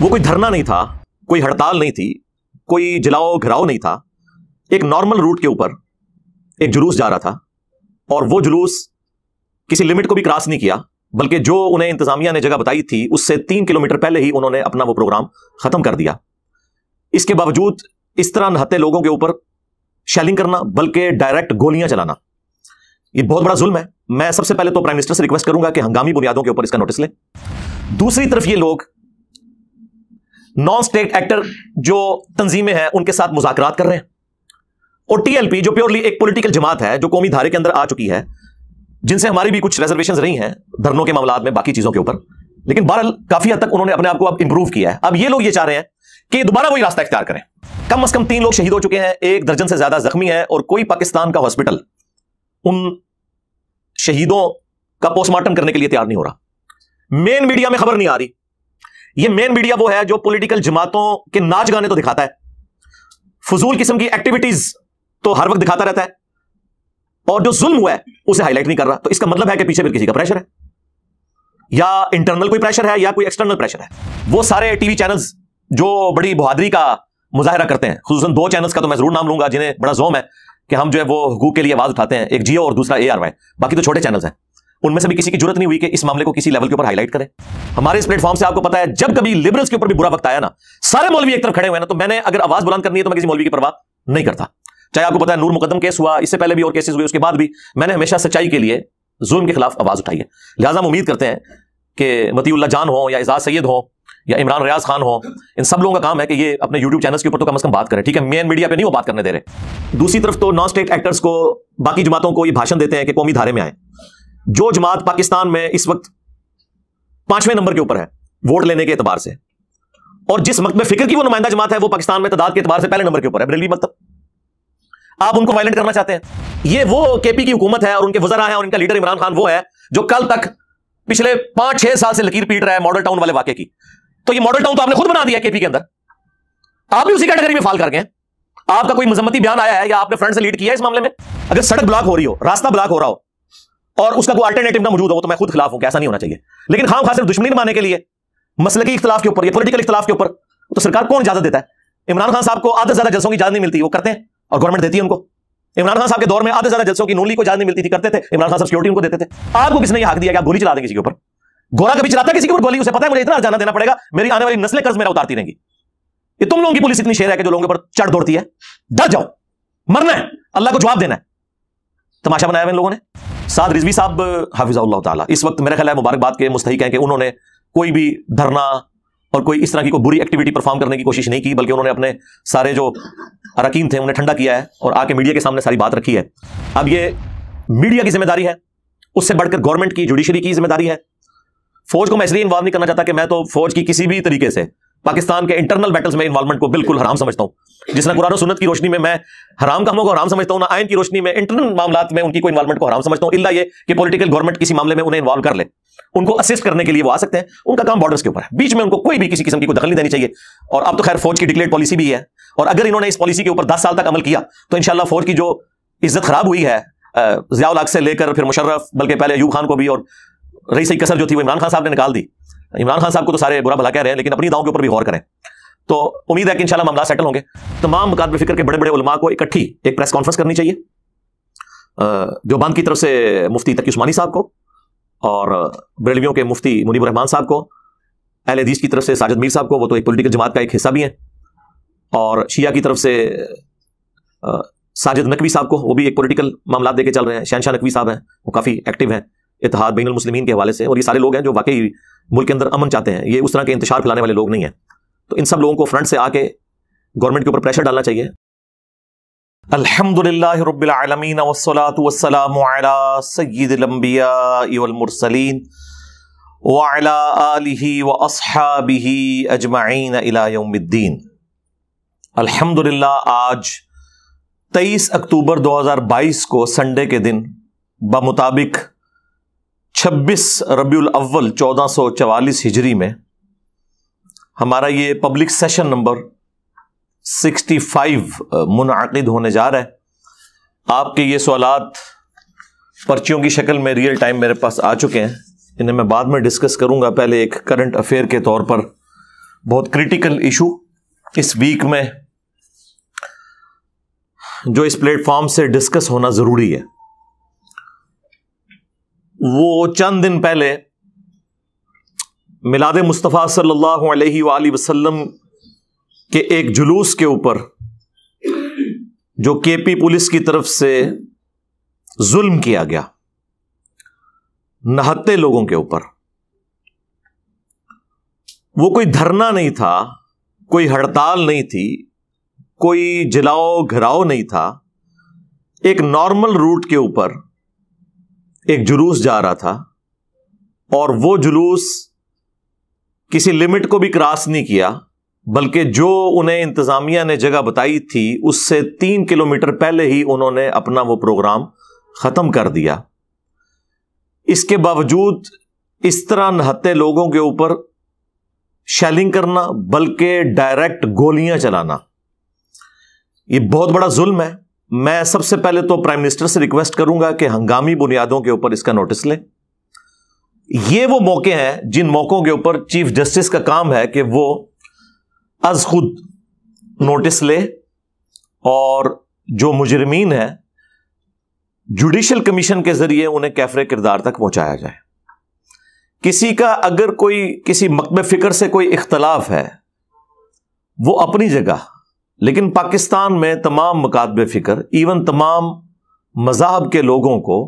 वो कोई धरना नहीं था कोई हड़ताल नहीं थी कोई जलाओ घिराव नहीं था एक नॉर्मल रूट के ऊपर एक जुलूस जा रहा था और वो जुलूस किसी लिमिट को भी क्रॉस नहीं किया बल्कि जो उन्हें इंतजामिया ने जगह बताई थी उससे तीन किलोमीटर पहले ही उन्होंने अपना वो प्रोग्राम खत्म कर दिया इसके बावजूद इस तरह नहते लोगों के ऊपर शेलिंग करना बल्कि डायरेक्ट गोलियां चलाना ये बहुत बड़ा जुल्म है मैं सबसे पहले तो प्राइम मिनिस्टर से रिक्वेस्ट करूंगा कि हंगामी बुनियादों के ऊपर इसका नोटिस लें दूसरी तरफ ये लोग नॉन स्टेट एक्टर जो तंजीमें हैं उनके साथ मुजाकर कर रहे हैं और टीएलपी जो प्योरली एक पॉलिटिकल जमात है जो कौमी धारे के अंदर आ चुकी है जिनसे हमारी भी कुछ रिजर्वेशन रही हैं धरनों के मामला में बाकी चीजों के ऊपर लेकिन बहरहाल काफी हद तक उन्होंने अपने आप को अब इंप्रूव किया है अब ये लोग ये चाह रहे हैं कि दोबारा वही रास्ता इख्तियार करें कम अज कम तीन लोग शहीद हो चुके हैं एक दर्जन से ज्यादा जख्मी है और कोई पाकिस्तान का हॉस्पिटल उन शहीदों का पोस्टमार्टम करने के लिए तैयार नहीं हो रहा मेन मीडिया में खबर नहीं आ रही ये मेन मीडिया वो है जो पॉलिटिकल जमातों के नाच गाने तो दिखाता है फजूल किस्म की एक्टिविटीज तो हर वक्त दिखाता रहता है और जो जुल्म हुआ है उसे हाईलाइट नहीं कर रहा तो इसका मतलब है कि पीछे फिर किसी का प्रेशर है या इंटरनल कोई प्रेशर है या कोई एक्सटर्नल प्रेशर है वो सारे टीवी चैनल्स जो बड़ी बहादरी का मुजाहरा करते हैं खूस दो चैनल्स का तो मैं जरूर नाम लूंगा जिन्हें बड़ा जोम है कि हम जो है वो हकूक के लिए आवाज उठाते हैं एक जियो और दूसरा ए आर बाकी तो छोटे चैनल्स हैं उनमें से भी किसी की जरूरत नहीं हुई कि इस मामले को किसी लेवल के ऊपर हाईलाइट करें हमारे इस प्लेटफॉर्म से आपको पता है जब कभी लिबरल्स के ऊपर भी बुरा वक्त आया ना सारे मौलवी एक तरफ खड़े हुए ना तो मैंने अगर आवाज बुलंद करनी है तो मैं किसी मौलवी की परवाह नहीं करता चाहे आपको पता है नूर मुकदम केस हुआ इससे पहले भी और केसेस हुए उसके बाद भी मैंने हमेशा सच्चाई के लिए जुल्म के खिलाफ आवाज उठाई है लिहाजा हम उम्मीद करते हैं कि मतीउल्ला जान हो या एजाज सैयद हो या इमरान रियाज खान हो इन सब लोगों का काम है कि ये अपने यूट्यूब चैनल्स के ऊपर तो कम से कम बात करें ठीक है मेन मीडिया पे नहीं वो बात करने दे रहे दूसरी तरफ तो नॉन स्टेट एक्टर्स को बाकी जमातों को ये भाषण देते हैं कि कौमी धारे में आए जो जमात पाकिस्तान में इस वक्त पांचवें नंबर के ऊपर है वोट लेने के एतबार से और जिस में फिक्र की वो नुमाइंदा जमात है वो पाकिस्तान में तादाद के एतबार से पहले नंबर के ऊपर है बरेली मतलब आप उनको वायलेंट करना चाहते हैं ये वो केपी की हुकूमत है और उनके वजरा है और उनका लीडर इमरान खान वो है जो कल तक पिछले पांच छह साल से लकीर पीट रहा है मॉडल टाउन वाले वाक्य की तो ये मॉडल टाउन तो आपने खुद बना दिया केपी के अंदर आप भी उसी कैटेगरी में फाल कर गए आपका कोई मजम्मती बयान आया है या आपने फ्रंट से लीड किया है इस मामले में अगर सड़क ब्लॉक हो रही हो रास्ता ब्लॉक हो रहा हो और उसका कोई अल्टरनेटिव ना मौजूद हो तो मैं खुद खिलाफ हूं ऐसा नहीं होना चाहिए लेकिन हम हाँ, खास दुश्मनी माने के लिए मसल के इख्तलाफ के ऊपर या पोलिटिकल इख्तलाफ के ऊपर तो सरकार कौन इजाजत देता है इमरान खान साहब को आधे ज्यादा जल्सों की इजाजत नहीं मिलती वो करते हैं और गवर्नमेंट देती है उनको इमरान खान साहब के दौर में आधे ज्यादा जल्सों की नोली को इजाजत मिलती थी करते थे इमरान खान साहब सिक्योरिटी उनको देते थे आपको किसने हक दिया गोली चला दें किसी के ऊपर गोरा कभी चलाता किसी के ऊपर गोली उसे पता है मुझे इतना जाना देना पड़ेगा मेरी आने वाली नस्लें कर्ज मेरा उतारती रहेंगी ये तुम लोगों की पुलिस इतनी शेर है कि जो लोगों के ऊपर चढ़ दौड़ती है डर जाओ मरना है अल्लाह को जवाब देना है तमाशा बनाया इन लोगों ने साद रिजवी साहब हाफिजाउल्ला तला इस वक्त मेरा ख्याल है मुबारकबाद के मुस्तक हैं कि उन्होंने कोई भी धरना और कोई इस तरह की कोई बुरी एक्टिविटी परफॉर्म करने की कोशिश नहीं की बल्कि उन्होंने अपने सारे जो अरकिन थे उन्हें ठंडा किया है और आके मीडिया के सामने सारी बात रखी है अब ये मीडिया की जिम्मेदारी है उससे बढ़कर गवर्नमेंट की जुडिशरी की जिम्मेदारी है फौज को मैं इसलिए इन्वॉल्व नहीं करना चाहता कि मैं तो फौज की किसी भी तरीके से पाकिस्तान के इंटरनल बैटल्स में इन्वॉल्वमेंट को बिल्कुल हराम समझता हूँ जिस तरह कुरान सुनत की रोशनी में मैं हराम कामों को हराम समझता हूँ ना आयन की रोशनी में इंटरनल मामला में उनकी कोई इन्वॉल्वमेंट को हराम समझता हूँ इला ये कि पॉलिटिकल गवर्नमेंट किसी मामले में उन्हें इन्वॉल्व कर ले उनको असिस्ट करने के लिए वो आ सकते हैं उनका काम बॉर्डर्स के ऊपर है बीच में उनको कोई भी किसी किस्म की कोई दखल नहीं देनी चाहिए और अब तो खैर फौज की डिक्लेयर पॉलिसी भी है और अगर इन्होंने इस पॉलिसी के ऊपर दस साल तक अमल किया तो इन फौज की जो इज्जत खराब हुई है जियाउल से लेकर फिर मुशर्रफ बल्कि पहले अयूब खान को भी और रईस कसर जो थी वो इमरान खान साहब ने निकाल दी इमरान खान साहब को तो सारे बुरा भला कह रहे हैं लेकिन अपनी दाव के ऊपर भी गौर करें तो उम्मीद है कि इंशाल्लाह मामला सेटल होंगे तमाम मुकाबले फिक्र के बड़े बड़े उलमा को इकट्ठी एक प्रेस कॉन्फ्रेंस करनी चाहिए जोबान की तरफ से मुफ्ती तकी उस्मानी साहब को और बरेलवियों के मुफ्ती मुनीब रहमान साहब को एल हदीस की तरफ से साजिद मीर साहब को वो तो एक पोलिटिकल जमात का एक हिस्सा भी है और शिया की तरफ से साजिद नकवी साहब को वो भी एक पोलिटिकल मामला देकर चल रहे हैं शहनशाह नकवी साहब हैं वो काफ़ी एक्टिव हैं इतिहाद बैन के हवाले से और ये सारे लोग हैं जो वाकई मुल्क के अंदर अमन चाहते हैं ये उस तरह के इंतजार फैलाने वाले लोग नहीं हैं तो इन सब लोगों को फ्रंट से आके गवर्नमेंट के ऊपर प्रेशर डालना चाहिए अल्हम्दुलिल्लाह रब्बिल आलमीन वस्सलातु वस्सलामु अला सय्यिदिल अंबिया अजमाइन अल्हम्दुलिल्लाह आज 23 अक्टूबर 2022 को संडे के दिन बमुताबिक 26 रबी अव्वल चवालीस हिजरी में हमारा ये पब्लिक सेशन नंबर 65 मुनद होने जा रहा है आपके ये सवाल पर्चियों की शक्ल में रियल टाइम मेरे पास आ चुके हैं इन्हें मैं बाद में डिस्कस करूंगा पहले एक करंट अफेयर के तौर पर बहुत क्रिटिकल इशू इस वीक में जो इस प्लेटफॉर्म से डिस्कस होना जरूरी है वो चंद दिन पहले मिलाद मुस्तफ़ा सल्लल्लाहु अलैहि वसल्लम के एक जुलूस के ऊपर जो केपी पुलिस की तरफ से जुल्म किया गया नहत्ते लोगों के ऊपर वो कोई धरना नहीं था कोई हड़ताल नहीं थी कोई जलाओ घराओ नहीं था एक नॉर्मल रूट के ऊपर एक जुलूस जा रहा था और वो जुलूस किसी लिमिट को भी क्रॉस नहीं किया बल्कि जो उन्हें इंतजामिया ने जगह बताई थी उससे तीन किलोमीटर पहले ही उन्होंने अपना वो प्रोग्राम खत्म कर दिया इसके बावजूद इस तरह नहत्ते लोगों के ऊपर शेलिंग करना बल्कि डायरेक्ट गोलियां चलाना ये बहुत बड़ा जुल्म है मैं सबसे पहले तो प्राइम मिनिस्टर से रिक्वेस्ट करूंगा कि हंगामी बुनियादों के ऊपर इसका नोटिस लें ये वो मौके हैं जिन मौकों के ऊपर चीफ जस्टिस का काम है कि वो अज खुद नोटिस ले और जो मुजरमीन है जुडिशल कमीशन के जरिए उन्हें कैफरे किरदार तक पहुंचाया जाए किसी का अगर कोई किसी मकब फिक्र से कोई इख्तलाफ है वो अपनी जगह लेकिन पाकिस्तान में तमाम मकादब फिक्र इवन तमाम मजाहब के लोगों को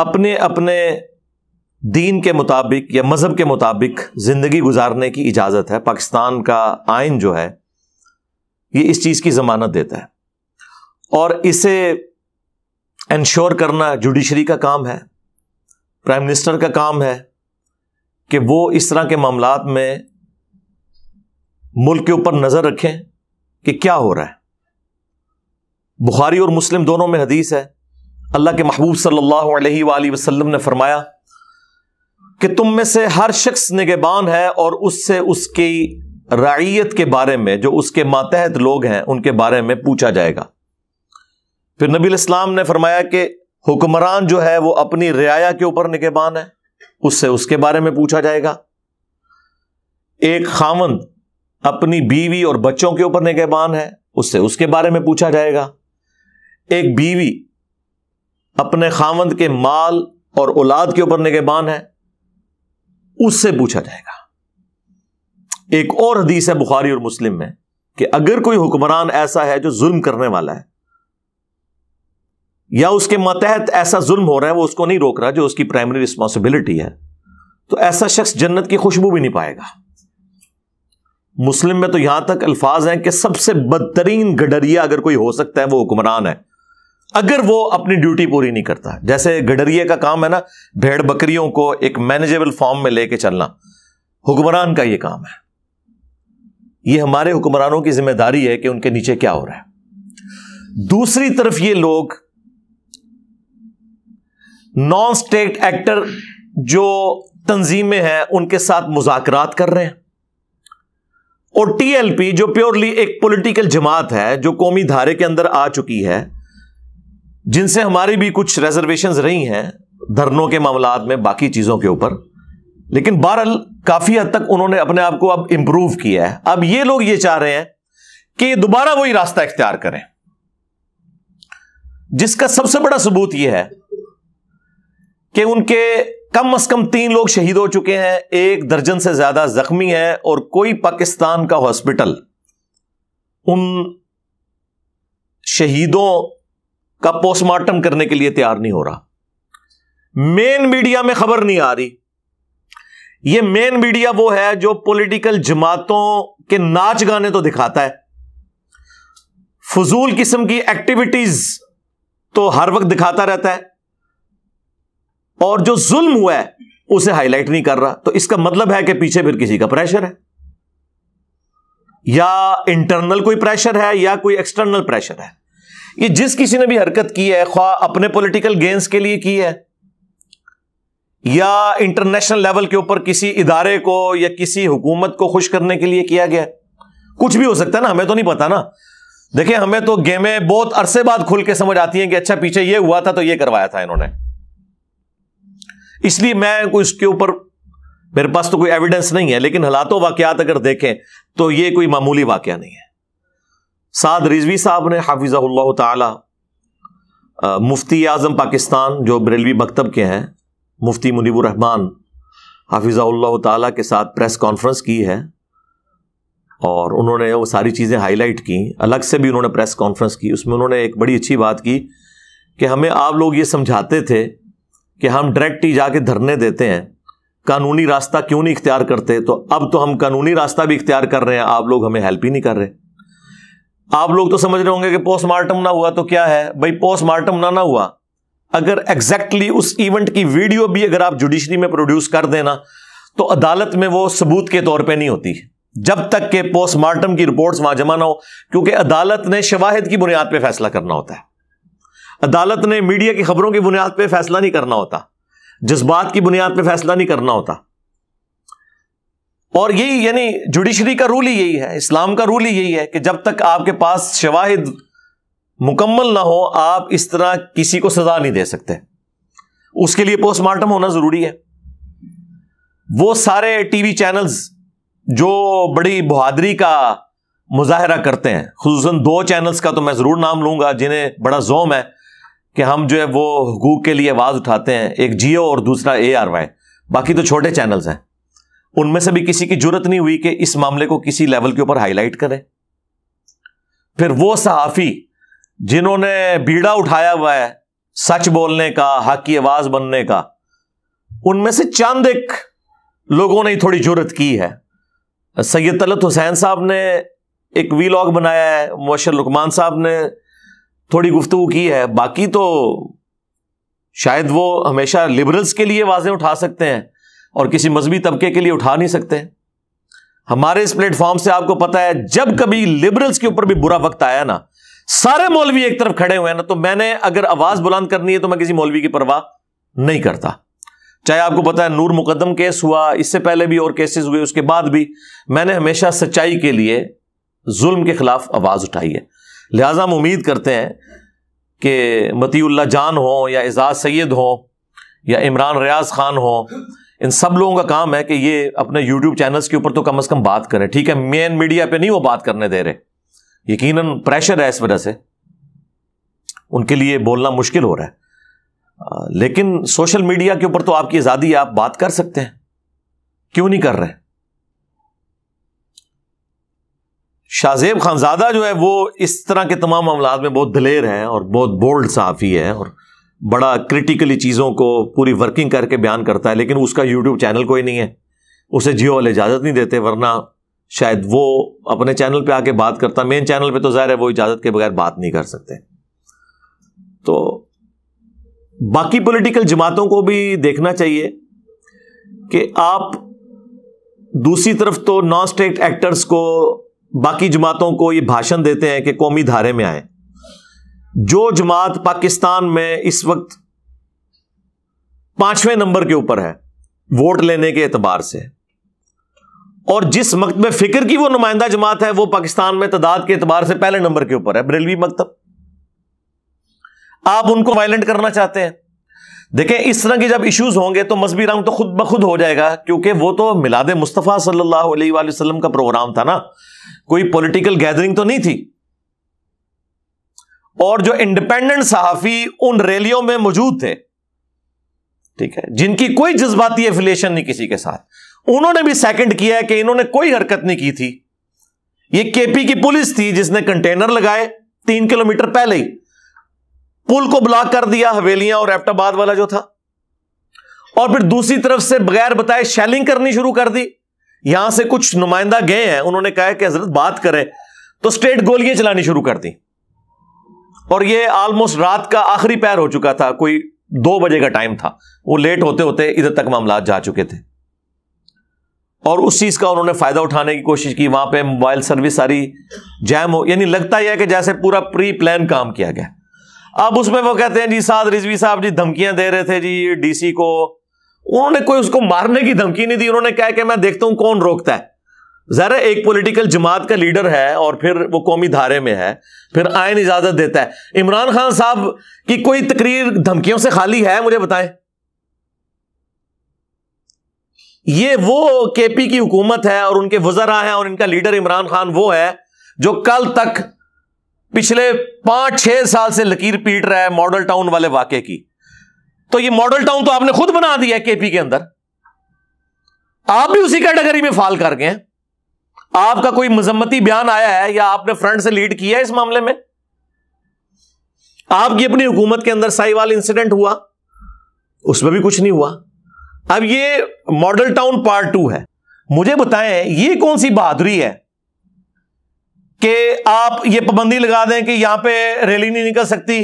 अपने अपने दीन के मुताबिक या मज़हब के मुताबिक ज़िंदगी गुजारने की इजाज़त है पाकिस्तान का आइन जो है ये इस चीज़ की ज़मानत देता है और इसे इंश्योर करना जुडिशरी का काम है प्राइम मिनिस्टर का काम है कि वो इस तरह के मामला में मुल्क के ऊपर नज़र रखें कि क्या हो रहा है बुखारी और मुस्लिम दोनों में हदीस है अल्लाह के महबूब सल्लल्लाहु अलैहि वसल्लम ने फरमाया कि तुम में से हर शख्स निगेबान है और उससे उसकी रायत के बारे में जो उसके मातहत लोग हैं उनके बारे में पूछा जाएगा फिर नबी इस्लाम ने फरमाया कि हुक्मरान जो है वो अपनी रियाया के ऊपर निगेबान है उससे उसके बारे में पूछा जाएगा एक खामंद अपनी बीवी और बच्चों के ऊपर निगेबान है उससे उसके बारे में पूछा जाएगा एक बीवी अपने खामंद के माल और औलाद के ऊपर निगेबान है उससे पूछा जाएगा एक और हदीस है बुखारी और मुस्लिम में कि अगर कोई हुक्मरान ऐसा है जो जुल्म करने वाला है या उसके मतहत ऐसा जुल्म हो रहा है वो उसको नहीं रोक रहा जो उसकी प्राइमरी रिस्पॉन्सिबिलिटी है तो ऐसा शख्स जन्नत की खुशबू भी नहीं पाएगा मुस्लिम में तो यहां तक अल्फाज हैं कि सबसे बदतरीन गडरिया अगर कोई हो सकता है वो हुक्मरान है अगर वो अपनी ड्यूटी पूरी नहीं करता जैसे गडरिया का काम है ना भेड़ बकरियों को एक मैनेजेबल फॉर्म में लेके चलना हुक्मरान का ये काम है ये हमारे हुक्मरानों की जिम्मेदारी है कि उनके नीचे क्या हो रहा है दूसरी तरफ ये लोग नॉन स्टेट एक्टर जो तंजीमें हैं उनके साथ मुजाकरात कर रहे हैं और टीएलपी जो प्योरली एक पॉलिटिकल जमात है जो कौमी धारे के अंदर आ चुकी है जिनसे हमारी भी कुछ रिजर्वेशन रही हैं धरनों के मामला में बाकी चीज़ों के ऊपर लेकिन बहरअल काफ़ी हद तक उन्होंने अपने आप को अब इंप्रूव किया है अब ये लोग ये चाह रहे हैं कि दोबारा वही रास्ता इख्तियार करें जिसका सबसे बड़ा सबूत यह है कि उनके कम अज कम तीन लोग शहीद हो चुके हैं एक दर्जन से ज्यादा जख्मी है और कोई पाकिस्तान का हॉस्पिटल उन शहीदों का पोस्टमार्टम करने के लिए तैयार नहीं हो रहा मेन मीडिया में खबर नहीं आ रही ये मेन मीडिया वो है जो पॉलिटिकल जमातों के नाच गाने तो दिखाता है फजूल किस्म की एक्टिविटीज तो हर वक्त दिखाता रहता है और जो जुल्म हुआ है उसे हाईलाइट नहीं कर रहा तो इसका मतलब है कि पीछे फिर किसी का प्रेशर है या इंटरनल कोई प्रेशर है या कोई एक्सटर्नल प्रेशर है ये जिस किसी ने भी हरकत की है ख्वा अपने पॉलिटिकल गेंस के लिए की है या इंटरनेशनल लेवल के ऊपर किसी इदारे को या किसी हुकूमत को खुश करने के लिए किया गया कुछ भी हो सकता है ना हमें तो नहीं पता ना देखिए हमें तो गेमें बहुत अरसे बाद खुल के समझ आती हैं कि अच्छा पीछे ये हुआ था तो ये करवाया था इन्होंने इसलिए मैं कोई इसके ऊपर मेरे पास तो कोई एविडेंस नहीं है लेकिन हालातों वाकयात अगर देखें तो ये कोई मामूली वाकया नहीं है साद रिजवी साहब ने हाफिज़ा ताला मुफ्ती आज़म पाकिस्तान जो बरेलवी मकतब के हैं मुफ्ती मुनीबरहमान हाफिज़ा ताला के साथ प्रेस कॉन्फ्रेंस की है और उन्होंने वो सारी चीज़ें हाईलाइट की अलग से भी उन्होंने प्रेस कॉन्फ्रेंस की उसमें उन्होंने एक बड़ी अच्छी बात की कि हमें आप लोग ये समझाते थे कि हम डायरेक्ट ही जाके धरने देते हैं कानूनी रास्ता क्यों नहीं इख्तियार करते तो अब तो हम कानूनी रास्ता भी इख्तियार कर रहे हैं आप लोग हमें हेल्प ही नहीं कर रहे आप लोग तो समझ रहे होंगे कि पोस्टमार्टम ना हुआ तो क्या है भाई पोस्टमार्टम ना ना हुआ अगर एग्जैक्टली exactly उस इवेंट की वीडियो भी अगर आप जुडिशरी में प्रोड्यूस कर देना तो अदालत में वो सबूत के तौर पे नहीं होती जब तक के पोस्टमार्टम की रिपोर्ट्स वहां जमा ना हो क्योंकि अदालत ने शवाहिद की बुनियाद पर फैसला करना होता है अदालत ने मीडिया की खबरों की बुनियाद पर फैसला नहीं करना होता जज्बात की बुनियाद पर फैसला नहीं करना होता और यही यानी जुडिशरी का रूल ही यही है इस्लाम का रूल ही यही है कि जब तक आपके पास शवाहिद मुकम्मल ना हो आप इस तरह किसी को सजा नहीं दे सकते उसके लिए पोस्टमार्टम होना जरूरी है वो सारे टीवी चैनल्स जो बड़ी बहादरी का मुजाहरा करते हैं खूस दो चैनल्स का तो मैं ज़रूर नाम लूंगा जिन्हें बड़ा जोम है कि हम जो है वो हकूक के लिए आवाज़ उठाते हैं एक जियो और दूसरा ए आर वाई बाकी तो छोटे चैनल्स हैं उनमें से भी किसी की जरूरत नहीं हुई कि इस मामले को किसी लेवल के ऊपर हाईलाइट करें फिर वो सहाफी जिन्होंने बीड़ा उठाया हुआ है सच बोलने का हक की आवाज बनने का उनमें से चंद एक लोगों ने थोड़ी जरूरत की है सैयद तलत हुसैन साहब ने एक वी लॉग बनाया है मुशर लुकमान साहब ने थोड़ी गुफ्तु की है बाकी तो शायद वो हमेशा लिबरल्स के लिए आवाज़ें उठा सकते हैं और किसी मजहबी तबके के लिए उठा नहीं सकते हमारे इस प्लेटफॉर्म से आपको पता है जब कभी लिबरल्स के ऊपर भी बुरा वक्त आया ना सारे मौलवी एक तरफ खड़े हुए हैं ना तो मैंने अगर आवाज बुलंद करनी है तो मैं किसी मौलवी की परवाह नहीं करता चाहे आपको पता है नूर मुकदम केस हुआ इससे पहले भी और केसेस हुए उसके बाद भी मैंने हमेशा सच्चाई के लिए जुल्म के खिलाफ आवाज उठाई है लिहाजा हम उम्मीद करते हैं कि मतीउल्ला जान हो या एजाज सैद हो या इमरान रियाज खान हो इन सब लोगों का काम है कि ये अपने यूट्यूब चैनल्स के ऊपर तो कम अज कम बात करें ठीक है मेन मीडिया पे नहीं वो बात करने दे रहे यकीनन प्रेशर है इस वजह से उनके लिए बोलना मुश्किल हो रहा है लेकिन सोशल मीडिया के ऊपर तो आपकी आज़ादी आप बात कर सकते हैं क्यों नहीं कर रहे शाहजेब खानजादा जो है वो इस तरह के तमाम मामला में बहुत दलेर हैं और बहुत बोल्ड साफी है और बड़ा क्रिटिकली चीज़ों को पूरी वर्किंग करके बयान करता है लेकिन उसका यूट्यूब चैनल कोई नहीं है उसे जियो वाले इजाज़त नहीं देते वरना शायद वो अपने चैनल पे आके बात करता मेन चैनल पे तो ज़ाहिर है वो इजाज़त के बगैर बात नहीं कर सकते तो बाकी पॉलिटिकल जमातों को भी देखना चाहिए कि आप दूसरी तरफ तो नॉन स्टेट एक्टर्स को बाकी जमातों को ये भाषण देते हैं कि कौमी धारे में आए जो जमात पाकिस्तान में इस वक्त पांचवें नंबर के ऊपर है वोट लेने के एतबार से और जिस मकत में फिक्र की वो नुमाइंदा जमात है वो पाकिस्तान में तादाद के एतबार से पहले नंबर के ऊपर है बरेलवी मकतब आप उनको वायलेंट करना चाहते हैं देखें इस तरह के जब इश्यूज होंगे तो मजहबी रंग तो खुद ब खुद हो जाएगा क्योंकि वो तो मिलाद मुस्तफ़ा सल्लल्लाहु अलैहि वसल्लम का प्रोग्राम था ना कोई पॉलिटिकल गैदरिंग तो नहीं थी और जो इंडिपेंडेंट सहाफी उन रैलियों में मौजूद थे ठीक है जिनकी कोई जज्बाती एफिलेशन नहीं किसी के साथ उन्होंने भी सेकंड किया है कि इन्होंने कोई हरकत नहीं की थी ये केपी की पुलिस थी जिसने कंटेनर लगाए तीन किलोमीटर पहले ही पुल को ब्लॉक कर दिया हवेलियां और एफ्टाबाद वाला जो था और फिर दूसरी तरफ से बगैर बताए शेलिंग करनी शुरू कर दी यहां से कुछ नुमाइंदा गए हैं उन्होंने कहा है कि हजरत बात करें तो स्ट्रेट गोलियां चलानी शुरू कर दी और ये ऑलमोस्ट रात का आखिरी पैर हो चुका था कोई दो बजे का टाइम था वो लेट होते होते इधर तक मामला जा चुके थे और उस चीज़ का उन्होंने फ़ायदा उठाने की कोशिश की वहां पे मोबाइल सर्विस सारी जैम हो यानी लगता ही है कि जैसे पूरा प्री प्लान काम किया गया अब उसमें वो कहते हैं जी साद रिजवी साहब जी धमकियां दे रहे थे जी डीसी को उन्होंने कोई उसको मारने की धमकी नहीं दी उन्होंने कहा कि मैं देखता हूं कौन रोकता है ज़रा एक पॉलिटिकल जमात का लीडर है और फिर वो कौमी धारे में है फिर आयन इजाजत देता है इमरान खान साहब की कोई तकरीर धमकियों से खाली है मुझे बताएं ये वो केपी की हुकूमत है और उनके वजरा है और इनका लीडर इमरान खान वो है जो कल तक पिछले पांच छह साल से लकीर पीट रहा है मॉडल टाउन वाले वाक़े की तो ये मॉडल टाउन तो आपने खुद बना दिया है केपी के अंदर आप भी उसी कैटेगरी में फाल कर गए हैं आपका कोई मजम्मती बयान आया है या आपने फ्रंट से लीड किया इस मामले में आपकी अपनी हुकूमत के अंदर साईवाल इंसिडेंट हुआ उसमें भी कुछ नहीं हुआ अब ये मॉडल टाउन पार्ट टू है मुझे बताएं ये कौन सी बहादुरी है कि आप ये पाबंदी लगा दें कि यहां पे रैली नहीं निकल सकती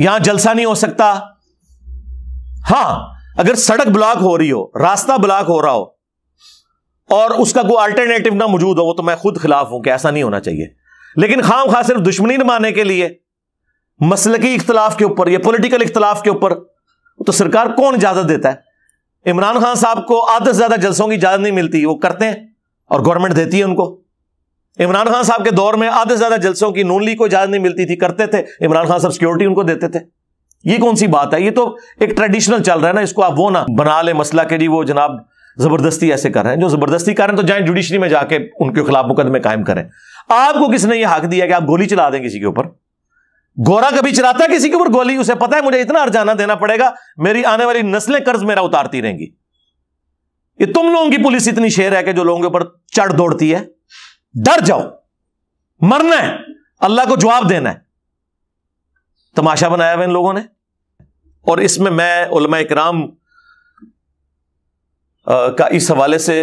यहां जलसा नहीं हो सकता हां अगर सड़क ब्लॉक हो रही हो रास्ता ब्लॉक हो रहा हो और उसका कोई अल्टरनेटिव ना मौजूद हो वो तो मैं खुद खिलाफ हूं कि ऐसा नहीं होना चाहिए लेकिन खाम खास सिर्फ दुश्मनी नमाने के लिए मसलकी इख्तलाफ के ऊपर या पोलिटिकल इख्तलाफ के ऊपर तो सरकार कौन इजाजत देता है इमरान खान साहब को आधे से ज्यादा जलसों की इजाजत नहीं मिलती वो करते हैं और गवर्नमेंट देती है उनको इमरान खान साहब के दौर में आधे से ज्यादा जलसों की नून लीग को इजाजत नहीं मिलती थी करते थे इमरान खान साहब सिक्योरिटी उनको देते थे ये कौन सी बात है ये तो एक ट्रेडिशनल चल रहा है ना इसको आप वो ना बना ले मसला के जी वो जनाब जबरदस्ती ऐसे कर रहे हैं जो जबरदस्ती कर रहे हैं तो जाए जुडिशरी में जाके उनके खिलाफ मुकदमे कायम करें आपको किसने यह हक दिया कि आप गोली चला दें किसी के ऊपर गोरा कभी चलाता है किसी के ऊपर गोली उसे पता है मुझे इतना अर्जाना देना पड़ेगा मेरी आने वाली नस्लें कर्ज मेरा उतारती रहेंगी ये तुम लोगों की पुलिस इतनी शेर है कि जो लोगों के ऊपर चढ़ दौड़ती है डर जाओ मरना है अल्लाह को जवाब देना है तमाशा बनाया हुआ इन लोगों ने और इसमें मैं उलमा इकराम का इस हवाले से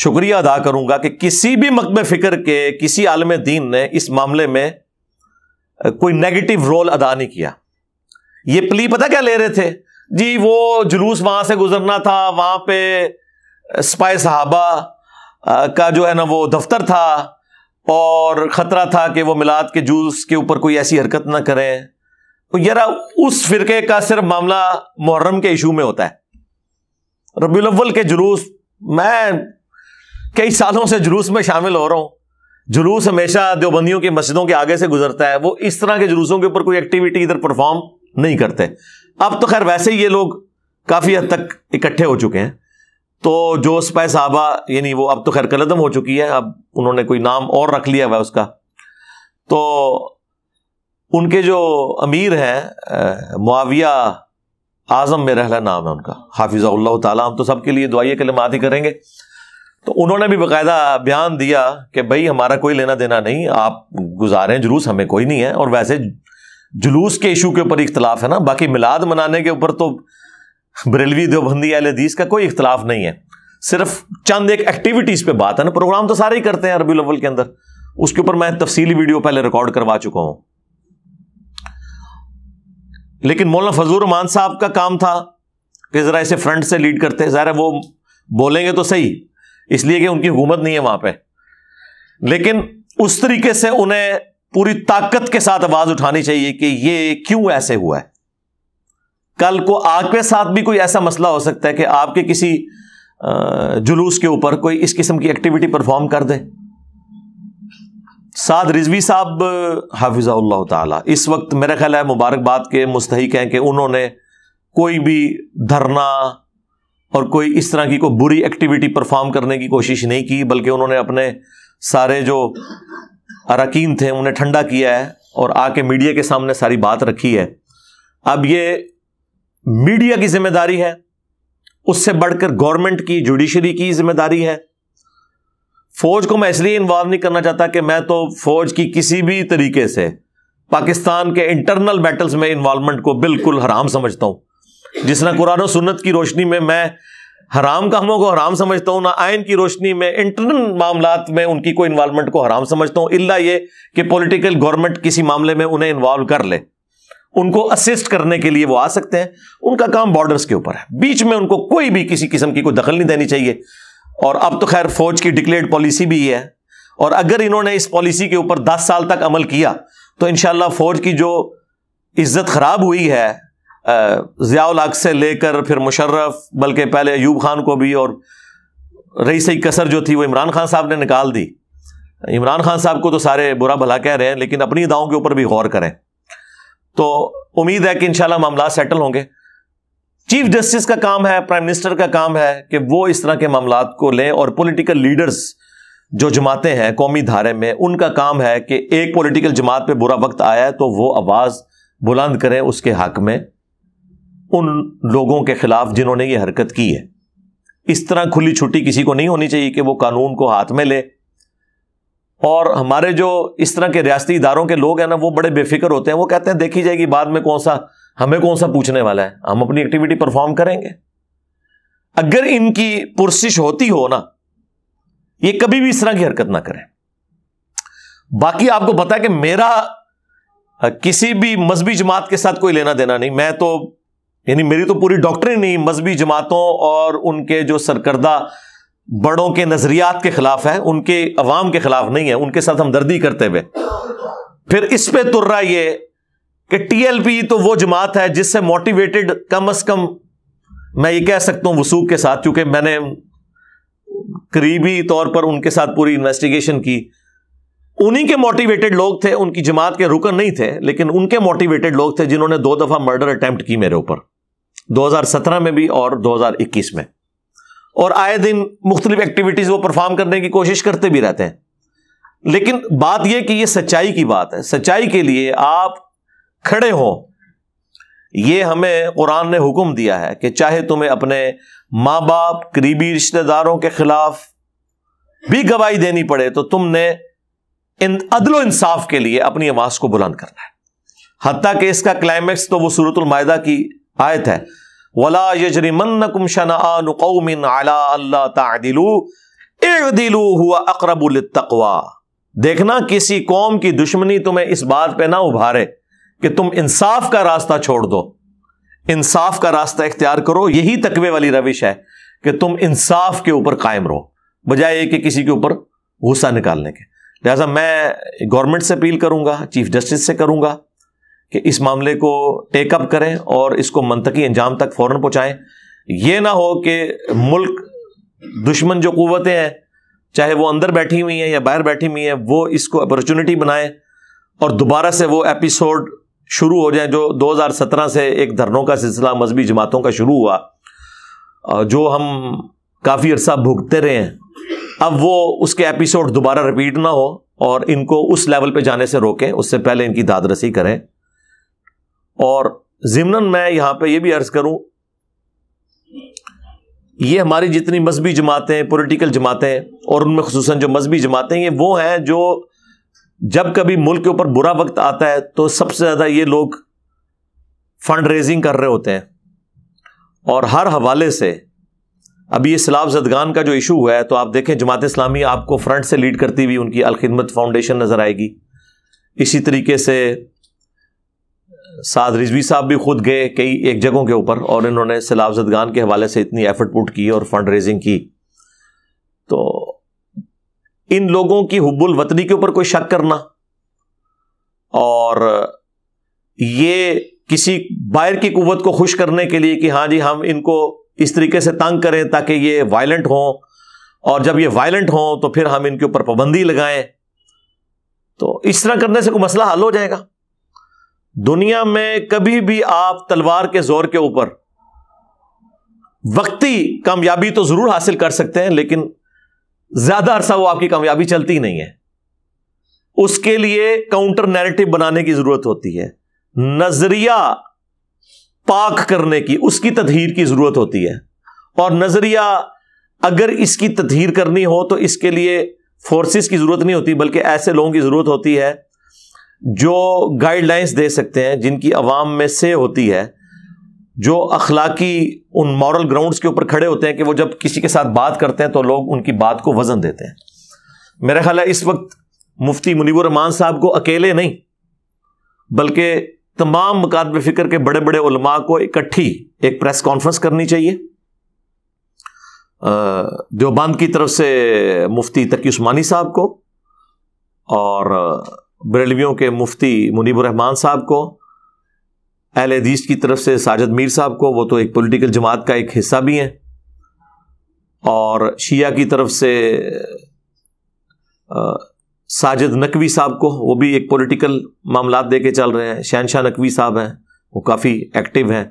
शुक्रिया अदा करूंगा कि किसी भी मकब फ़िक्र के किसी आलम दीन ने इस मामले में कोई नेगेटिव रोल अदा नहीं किया ये प्ली पता क्या ले रहे थे जी वो जुलूस वहां से गुजरना था वहां पे स्पाई साहबा का जो है ना वो दफ्तर था और ख़तरा था कि वो मिलाद के जुलूस के ऊपर कोई ऐसी हरकत ना करें तो यार उस फिरके का सिर्फ मामला मुहर्रम के इशू में होता है रबीउलवल के जुलूस मैं कई सालों से जुलूस में शामिल हो रहा हूँ जुलूस हमेशा देवबंदियों की मस्जिदों के आगे से गुजरता है वो इस तरह के जुलूसों के ऊपर कोई एक्टिविटी इधर परफॉर्म नहीं करते अब तो खैर वैसे ही ये लोग काफ़ी हद तक इकट्ठे हो चुके हैं तो जो स्पै साहबा यानी वो अब तो खैर कलदम हो चुकी है अब उन्होंने कोई नाम और रख लिया हुआ उसका तो उनके जो अमीर हैं मुआविया आजम में रहला नाम है उनका हाफिज़ा ताला हम तो सबके लिए दुआई के लिए ही करेंगे तो उन्होंने भी बाकायदा बयान दिया कि भाई हमारा कोई लेना देना नहीं आप गुजारें जुलूस हमें कोई नहीं है और वैसे जुलूस के इशू के ऊपर इख्तलाफ है ना बाकी मिलाद मनाने के ऊपर तो बरेलवी देवबंदी हदीस का कोई इख्तलाफ नहीं है सिर्फ चंद एक एक्टिविटीज़ पे बात है ना प्रोग्राम तो सारे ही करते हैं अरबी लेवल के अंदर उसके ऊपर मैं तफसीली वीडियो पहले रिकॉर्ड करवा चुका हूँ लेकिन मौलाना फजूर रमान साहब का काम था कि ज़रा इसे फ्रंट से लीड करते ज़ाहिर वो बोलेंगे तो सही इसलिए कि उनकी हुकूमत नहीं है वहां पे लेकिन उस तरीके से उन्हें पूरी ताकत के साथ आवाज़ उठानी चाहिए कि ये क्यों ऐसे हुआ है कल को आपके साथ भी कोई ऐसा मसला हो सकता है कि आपके किसी जुलूस के ऊपर कोई इस किस्म की एक्टिविटी परफॉर्म कर दे साद रिजवी साहब हाफिज़ा ताला इस वक्त मेरा ख्याल है मुबारकबाद के मुस्तक हैं कि उन्होंने कोई भी धरना और कोई इस तरह की कोई बुरी एक्टिविटी परफॉर्म करने की कोशिश नहीं की बल्कि उन्होंने अपने सारे जो अरकान थे उन्हें ठंडा किया है और आके मीडिया के सामने सारी बात रखी है अब ये मीडिया की जिम्मेदारी है उससे बढ़कर गवर्नमेंट की जुडिशरी की जिम्मेदारी है फौज को मैं इसलिए इन्वॉल्व नहीं करना चाहता कि मैं तो फौज की किसी भी तरीके से पाकिस्तान के इंटरनल बैटल्स में इन्वॉल्वमेंट को बिल्कुल हराम समझता हूं जिस ना कुरान सुन्नत की रोशनी में मैं हराम कामों को हराम समझता हूं ना आयन की रोशनी में इंटरनल मामला में उनकी कोई इन्वॉल्वमेंट को हराम समझता हूं इला ये कि पोलिटिकल गवर्नमेंट किसी मामले में उन्हें इन्वॉल्व कर ले उनको असिस्ट करने के लिए वो आ सकते हैं उनका काम बॉर्डर्स के ऊपर है बीच में उनको कोई भी किसी किस्म की कोई दखल नहीं देनी चाहिए और अब तो खैर फौज की डिक्लेयर्ड पॉलिसी भी है और अगर इन्होंने इस पॉलिसी के ऊपर 10 साल तक अमल किया तो इन फौज की जो इज्जत खराब हुई है ज़ियाल से लेकर फिर मुशर्रफ बल्कि पहले अयूब खान को भी और रही सही कसर जो थी वो इमरान खान साहब ने निकाल दी इमरान खान साहब को तो सारे बुरा भला कह रहे हैं लेकिन अपनी दाओं के ऊपर भी गौर करें तो उम्मीद है कि इन मामला सेटल होंगे चीफ जस्टिस का काम है प्राइम मिनिस्टर का काम है कि वो इस तरह के मामला को लें और पॉलिटिकल लीडर्स जो जमाते हैं कौमी धारे में उनका काम है कि एक पॉलिटिकल जमात पे बुरा वक्त आया है तो वो आवाज बुलंद करें उसके हक में उन लोगों के खिलाफ जिन्होंने ये हरकत की है इस तरह खुली छुट्टी किसी को नहीं होनी चाहिए कि वो कानून को हाथ में ले और हमारे जो इस तरह के रियाती इदारों के लोग हैं ना वो बड़े बेफिक्र होते हैं वो कहते हैं देखी जाएगी बाद में कौन सा हमें कौन सा पूछने वाला है हम अपनी एक्टिविटी परफॉर्म करेंगे अगर इनकी पुरसिश होती हो ना ये कभी भी इस तरह की हरकत ना करें बाकी आपको पता है कि मेरा किसी भी मजहबी जमात के साथ कोई लेना देना नहीं मैं तो यानी मेरी तो पूरी डॉक्टरी नहीं मजहबी जमातों और उनके जो सरकर्दा बड़ों के नजरियात के खिलाफ है उनके अवाम के खिलाफ नहीं है उनके साथ हमदर्दी करते हुए फिर इस पे तुर्रा ये कि टीएलपी तो वो जमात है जिससे मोटिवेटेड कम अज कम मैं ये कह सकता हूं वसूख के साथ चूंकि मैंने करीबी तौर पर उनके साथ पूरी इन्वेस्टिगेशन की उन्हीं के मोटिवेटेड लोग थे उनकी जमात के रुकन नहीं थे लेकिन उनके मोटिवेटेड लोग थे जिन्होंने दो दफा मर्डर अटेम्प्ट की मेरे ऊपर 2017 में भी और 2021 में और आए दिन मुख्तलिफ एक्टिविटीज वो परफॉर्म करने की कोशिश करते भी रहते हैं लेकिन बात यह कि यह सच्चाई की बात है सच्चाई के लिए आप खड़े हो ये हमें कुरान ने हुक्म दिया है कि चाहे तुम्हें अपने माँ बाप करीबी रिश्तेदारों के खिलाफ भी गवाही देनी पड़े तो तुमने इन अदलो इंसाफ के लिए अपनी आवाज को बुलंद करना है हती कि इसका क्लाइमैक्स तो वो सूरतमायदा की आयत है देखना किसी कौम की दुश्मनी तुम्हें इस बात पर ना उभारे कि तुम इंसाफ का रास्ता छोड़ दो इंसाफ का रास्ता इख्तियार करो यही तकवे वाली रविश है कि तुम इंसाफ के ऊपर कायम रहो बजाय कि किसी के ऊपर गुस्सा निकालने के लिहाजा मैं गवर्नमेंट से अपील करूंगा चीफ जस्टिस से करूंगा कि इस मामले को टेकअप करें और इसको मनतकी अंजाम तक फ़ौरन पहुंचाएं ये ना हो कि मुल्क दुश्मन जो क़वतें हैं चाहे वो अंदर बैठी हुई हैं या बाहर बैठी हुई हैं वो इसको अपॉर्चुनिटी बनाएं और दोबारा से वो एपिसोड शुरू हो जाए जो 2017 से एक धरनों का सिलसिला मजहबी जमातों का शुरू हुआ जो हम काफ़ी अरसा भुगते रहे हैं अब वो उसके एपिसोड दोबारा रिपीट ना हो और इनको उस लेवल पे जाने से रोकें उससे पहले इनकी दादरसी करें और ज़िमनन मैं यहाँ पे ये भी अर्ज़ करूँ ये हमारी जितनी मजहबी जमातें पोलिटिकल जमातें और उनमें खसूस जो मजहबी जमातें ये वो हैं जो जब कभी मुल्क के ऊपर बुरा वक्त आता है तो सबसे ज्यादा ये लोग फंड रेजिंग कर रहे होते हैं और हर हवाले से अभी ये सलाब जदगान का जो इशू हुआ है तो आप देखें जमात इस्लामी आपको फ्रंट से लीड करती हुई उनकी अलखिदमत फाउंडेशन नज़र आएगी इसी तरीके से साद रिजवी साहब भी खुद गए कई एक जगहों के ऊपर और इन्होंने सलाब जदगान के हवाले से इतनी एफर्ट पुट की और फंड रेजिंग की तो इन लोगों की हुबुल वतनी के ऊपर कोई शक करना और ये किसी बाहर की कुवत को खुश करने के लिए कि हाँ जी हम इनको इस तरीके से तंग करें ताकि ये वायलेंट हों और जब ये वायलेंट हों तो फिर हम इनके ऊपर पाबंदी लगाएं तो इस तरह करने से कोई मसला हल हो जाएगा दुनिया में कभी भी आप तलवार के जोर के ऊपर वक्ती कामयाबी तो जरूर हासिल कर सकते हैं लेकिन ज्यादा अरसा वो आपकी कामयाबी चलती नहीं है उसके लिए काउंटर नैरेटिव बनाने की जरूरत होती है नजरिया पाक करने की उसकी तदहीर की जरूरत होती है और नजरिया अगर इसकी तदहीर करनी हो तो इसके लिए फोर्सेस की जरूरत नहीं होती बल्कि ऐसे लोगों की जरूरत होती है जो गाइडलाइंस दे सकते हैं जिनकी आवाम में से होती है जो अखलाकी उन मॉरल ग्राउंड्स के ऊपर खड़े होते हैं कि वो जब किसी के साथ बात करते हैं तो लोग उनकी बात को वजन देते हैं मेरा ख्याल है इस वक्त मुफ्ती मुनीबरमान साहब को अकेले नहीं बल्कि तमाम मकातब फिक्र के बड़े बड़े उलमा को इकट्ठी एक प्रेस कॉन्फ्रेंस करनी चाहिए देवबंद की तरफ से मुफ्ती तकी उस्मानी साहब को और बरेलवियों के मुफ्ती मुनीबरहमान रहमान साहब को अहल हदीस की तरफ से साजद मीर साहब को वो तो एक पॉलिटिकल जमात का एक हिस्सा भी हैं और शिया की तरफ से आ, साजिद नकवी साहब को वो भी एक पॉलिटिकल मामला दे के चल रहे हैं शहनशाह नकवी साहब हैं वो काफ़ी एक्टिव हैं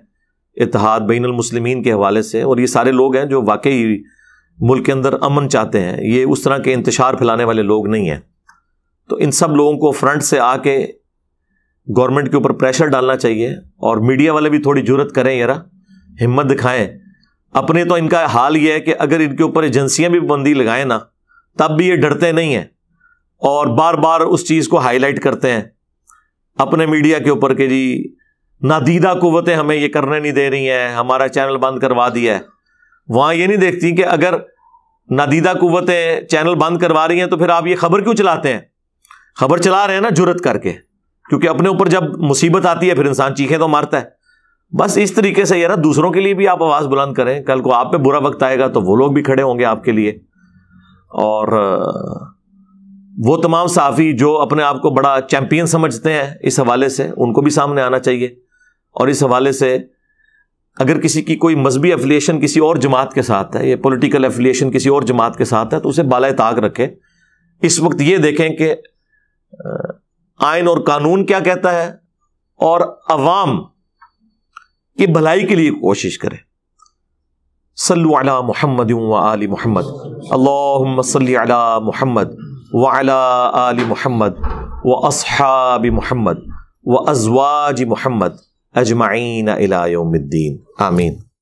इतिहाद बैन मुसलिमीन के हवाले से और ये सारे लोग हैं जो वाकई मुल्क के अंदर अमन चाहते हैं ये उस तरह के इंतशार फैलाने वाले लोग नहीं हैं तो इन सब लोगों को फ्रंट से आके गवर्नमेंट के ऊपर प्रेशर डालना चाहिए और मीडिया वाले भी थोड़ी जरूरत करें यार हिम्मत दिखाएं अपने तो इनका हाल यह है कि अगर इनके ऊपर एजेंसियां भी बंदी लगाएं ना तब भी ये डरते नहीं हैं और बार बार उस चीज़ को हाईलाइट करते हैं अपने मीडिया के ऊपर के जी नादीदा कुतें हमें ये करने नहीं दे रही हैं हमारा चैनल बंद करवा दिया है वहाँ ये नहीं देखती कि अगर नादीदा कुतें चैनल बंद करवा रही हैं तो फिर आप ये खबर क्यों चलाते हैं खबर चला रहे हैं ना जुरत करके क्योंकि अपने ऊपर जब मुसीबत आती है फिर इंसान चीखे तो मारता है बस इस तरीके से यार दूसरों के लिए भी आप आवाज़ बुलंद करें कल को आप पे बुरा वक्त आएगा तो वो लोग भी खड़े होंगे आपके लिए और वो तमाम साफ़ी जो अपने आप को बड़ा चैम्पियन समझते हैं इस हवाले से उनको भी सामने आना चाहिए और इस हवाले से अगर किसी की कोई मजहबी एफिलिएशन किसी और जमात के साथ है या पॉलिटिकल एफिलिएशन किसी और जमात के साथ है तो उसे बाल ताक रखें इस वक्त ये देखें कि आयन और कानून क्या कहता है और अवाम की भलाई के लिए कोशिश करें सल्लु अला व आली मोहम्मद अल्लाहुम्म सल्लि अला मोहम्मद व अला आली मोहम्मद व असहाबी मोहम्मद व अजवाज मोहम्मद अजमाइन अलाउमद्दीन आमीन